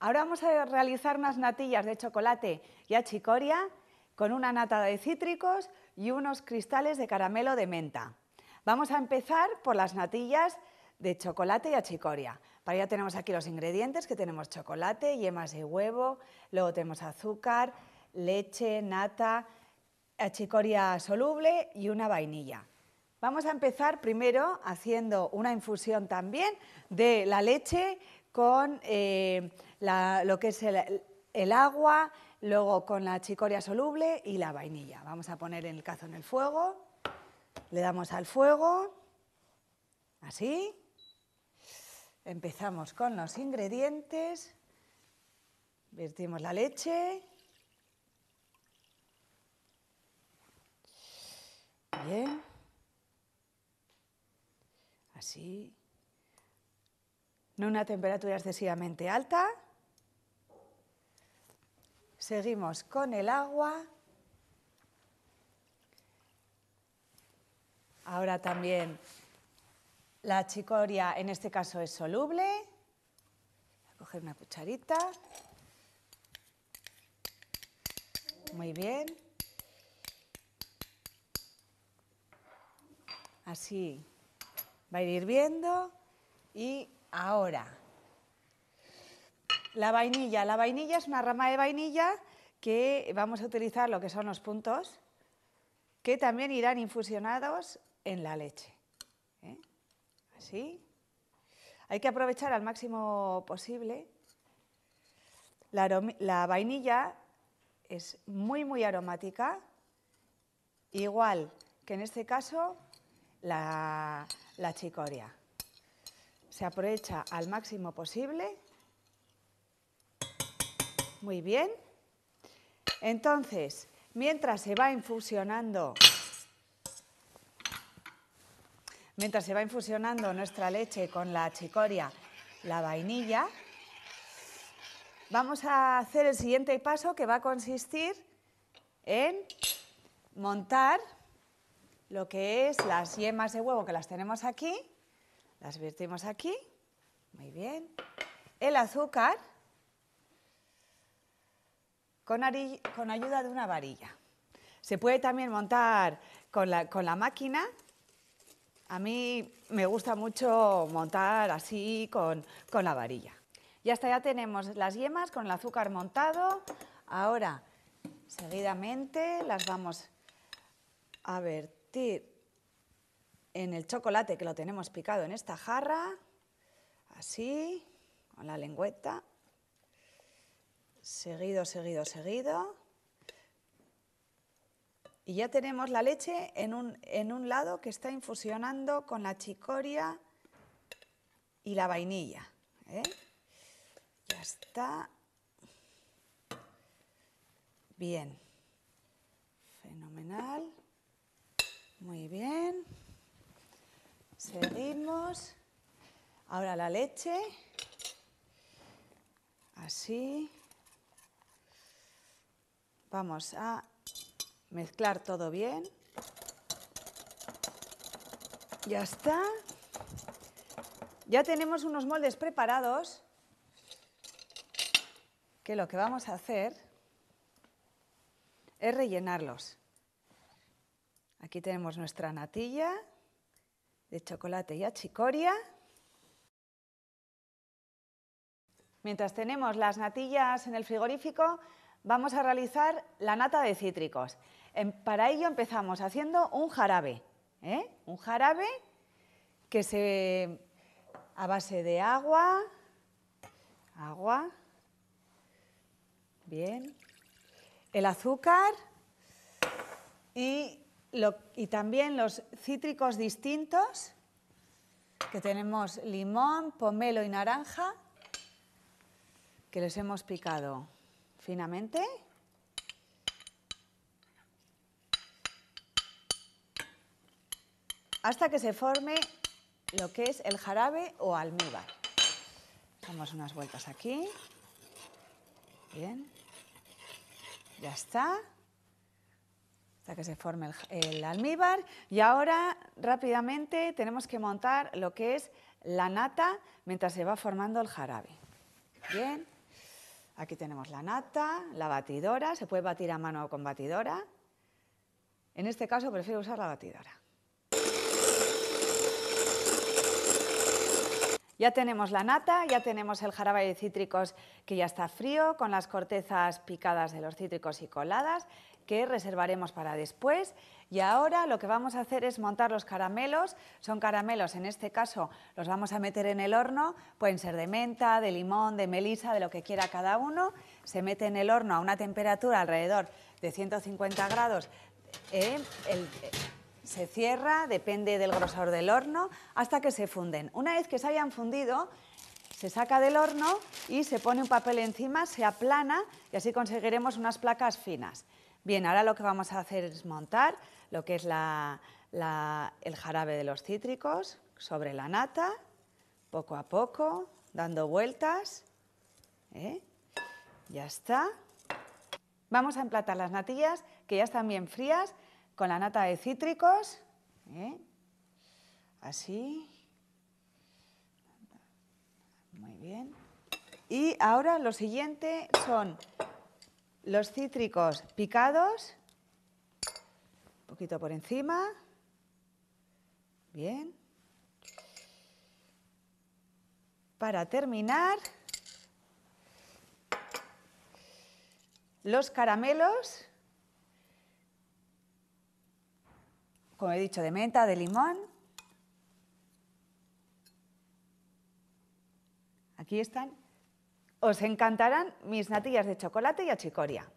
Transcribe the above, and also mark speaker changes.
Speaker 1: Ahora vamos a realizar unas natillas de chocolate y achicoria con una nata de cítricos y unos cristales de caramelo de menta. Vamos a empezar por las natillas de chocolate y achicoria. Para ello tenemos aquí los ingredientes, que tenemos chocolate, yemas de huevo, luego tenemos azúcar, leche, nata, achicoria soluble y una vainilla. Vamos a empezar primero haciendo una infusión también de la leche con eh, lo que es el, el agua, luego con la chicoria soluble y la vainilla. Vamos a poner el cazo en el fuego, le damos al fuego, así. Empezamos con los ingredientes, vertimos la leche. Bien. Así no una temperatura excesivamente alta. Seguimos con el agua. Ahora también la chicoria en este caso es soluble. Voy a coger una cucharita. Muy bien. Así va a ir hirviendo y Ahora, la vainilla. La vainilla es una rama de vainilla que vamos a utilizar lo que son los puntos, que también irán infusionados en la leche. ¿eh? Así. Hay que aprovechar al máximo posible. La, vainilla es muy, muy aromática. Igual que en este caso la, la chicoria se aprovecha al máximo posible. Muy bien. Entonces, mientras se va infusionando, mientras se va infusionando nuestra leche con la chicoria, la vainilla, vamos a hacer el siguiente paso que va a consistir en montar lo que es las yemas de huevo que las tenemos aquí las vertimos aquí. Muy bien. El azúcar con, ayuda de una varilla. Se puede también montar con la, máquina. A mí me gusta mucho montar así con, con la varilla. Ya está, ya tenemos las yemas con el azúcar montado. Ahora, seguidamente las vamos a vertir en el chocolate que lo tenemos picado en esta jarra, así, con la lengüeta, seguido, seguido, seguido. Y ya tenemos la leche en un, lado que está infusionando con la chicoria y la vainilla. ¿eh? Ya está. Bien. Fenomenal. Muy bien. Seguimos. Ahora la leche. Así. Vamos a mezclar todo bien. Ya está. Ya tenemos unos moldes preparados que lo que vamos a hacer es rellenarlos. Aquí tenemos nuestra natilla de chocolate y achicoria. Mientras tenemos las natillas en el frigorífico, vamos a realizar la nata de cítricos. Em, para ello empezamos haciendo un jarabe, ¿eh? un jarabe que se a base de agua, agua, bien, el azúcar y y también los cítricos distintos, que tenemos limón, pomelo y naranja, que les hemos picado finamente. Hasta que se forme lo que es el jarabe o almíbar. Damos unas vueltas aquí. Bien. Ya está que se forme el almíbar. Y ahora rápidamente tenemos que montar lo que es la nata mientras se va formando el jarabe. Bien, aquí tenemos la nata, la batidora, se puede batir a mano o con batidora. En este caso prefiero usar la batidora. Ya tenemos la nata, ya tenemos el jarabe de cítricos que ya está frío, con las cortezas picadas de los cítricos y coladas, que reservaremos para después. Y ahora lo que vamos a hacer es montar los caramelos. Son caramelos, en este caso los vamos a meter en el horno. Pueden ser de menta, de limón, de melisa, de lo que quiera cada uno. Se mete en el horno a una temperatura alrededor de 150 grados. Eh, se cierra, depende del grosor del horno, hasta que se funden. Una vez que se hayan fundido, se saca del horno y se pone un papel encima, se aplana y así conseguiremos unas placas finas. Bien, ahora lo que vamos a hacer es montar lo que es el jarabe de los cítricos sobre la nata, poco a poco, dando vueltas. ¿eh? Ya está. Vamos a emplatar las natillas que ya están bien frías con la nata de cítricos, ¿eh? así, muy bien. Y ahora lo siguiente son los cítricos picados, un poquito por encima, bien. Para terminar, los caramelos como he dicho, de menta, de limón. Aquí están. Os encantarán mis natillas de chocolate y achicoria.